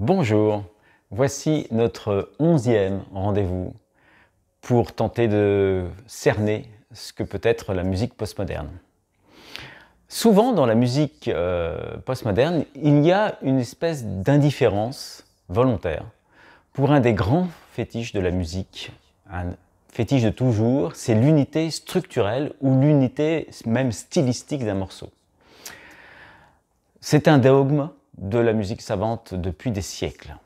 Bonjour, voici notre onzième rendez-vous pour tenter de cerner ce que peut être la musique postmoderne. Souvent dans la musique euh, postmoderne, il y a une espèce d'indifférence volontaire pour un des grands fétiches de la musique, un fétiche de toujours, c'est l'unité structurelle ou l'unité même stylistique d'un morceau. C'est un dogme de la musique savante depuis des siècles.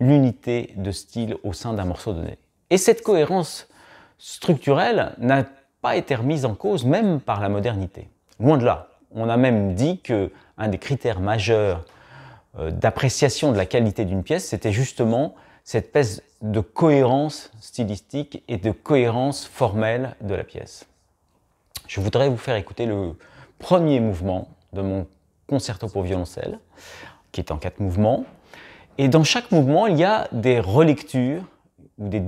L'unité de style au sein d'un morceau donné. Et cette cohérence structurelle n'a pas été remise en cause même par la modernité. Loin de là. On a même dit que un des critères majeurs euh, d'appréciation de la qualité d'une pièce, c'était justement cette espèce de cohérence stylistique et de cohérence formelle de la pièce. Je voudrais vous faire écouter le premier mouvement de mon concerto pour violoncelle, qui est en quatre mouvements. Et dans chaque mouvement, il y a des relectures ou des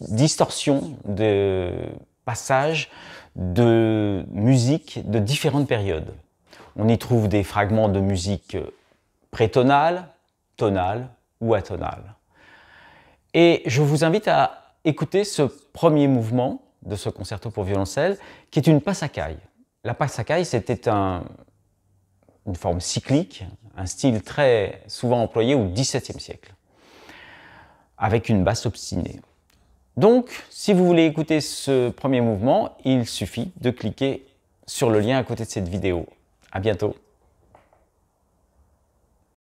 distorsions de passages de musique de différentes périodes. On y trouve des fragments de musique prétonale, tonale ou atonale. Et je vous invite à écouter ce premier mouvement de ce concerto pour violoncelle, qui est une passacaille. La passacaille, c'était un, une forme cyclique, un style très souvent employé au XVIIe siècle, avec une basse obstinée. Donc, si vous voulez écouter ce premier mouvement, il suffit de cliquer sur le lien à côté de cette vidéo. À bientôt!